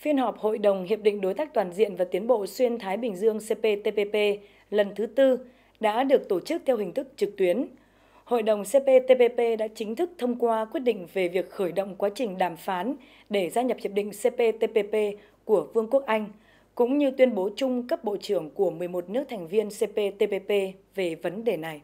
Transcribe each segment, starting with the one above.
Phiên họp Hội đồng Hiệp định Đối tác Toàn diện và Tiến bộ Xuyên Thái Bình Dương CPTPP lần thứ tư đã được tổ chức theo hình thức trực tuyến. Hội đồng CPTPP đã chính thức thông qua quyết định về việc khởi động quá trình đàm phán để gia nhập Hiệp định CPTPP của Vương quốc Anh, cũng như tuyên bố chung cấp bộ trưởng của 11 nước thành viên CPTPP về vấn đề này.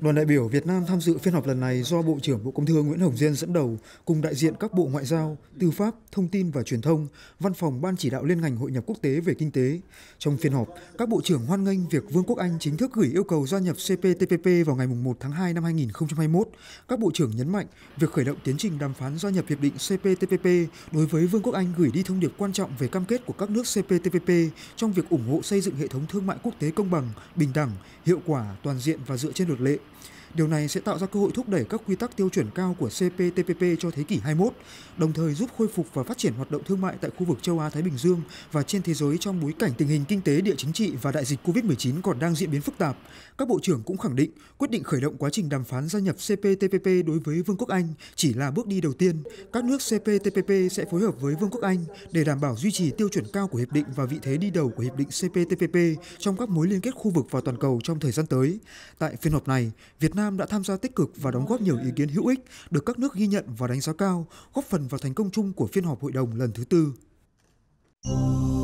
Đoàn đại biểu Việt Nam tham dự phiên họp lần này do Bộ trưởng Bộ Công Thương Nguyễn Hồng Diên dẫn đầu cùng đại diện các Bộ Ngoại giao, Tư pháp, Thông tin và Truyền thông, Văn phòng Ban chỉ đạo liên ngành hội nhập quốc tế về kinh tế. Trong phiên họp, các bộ trưởng hoan nghênh việc Vương quốc Anh chính thức gửi yêu cầu gia nhập CPTPP vào ngày 1 tháng 2 năm 2021. Các bộ trưởng nhấn mạnh việc khởi động tiến trình đàm phán gia nhập hiệp định CPTPP đối với Vương quốc Anh gửi đi thông điệp quan trọng về cam kết của các nước CPTPP trong việc ủng hộ xây dựng hệ thống thương mại quốc tế công bằng, bình đẳng, hiệu quả, toàn diện và dựa trên luật lệ. Điều này sẽ tạo ra cơ hội thúc đẩy các quy tắc tiêu chuẩn cao của CPTPP cho thế kỷ 21, đồng thời giúp khôi phục và phát triển hoạt động thương mại tại khu vực châu Á-Thái Bình Dương và trên thế giới trong bối cảnh tình hình kinh tế, địa chính trị và đại dịch COVID-19 còn đang diễn biến phức tạp. Các bộ trưởng cũng khẳng định quyết định khởi động quá trình đàm phán gia nhập CPTPP đối với Vương quốc Anh chỉ là bước đi đầu tiên. Các nước CPTPP sẽ phối hợp với Vương quốc Anh để đảm bảo duy trì tiêu chuẩn cao của hiệp định và vị thế đi đầu của hiệp định CPTPP trong các mối liên kết khu vực và toàn cầu trong thời gian tới. Tại phiên họp này, Việt Nam Nam đã tham gia tích cực và đóng góp nhiều ý kiến hữu ích, được các nước ghi nhận và đánh giá cao, góp phần vào thành công chung của phiên họp hội đồng lần thứ tư.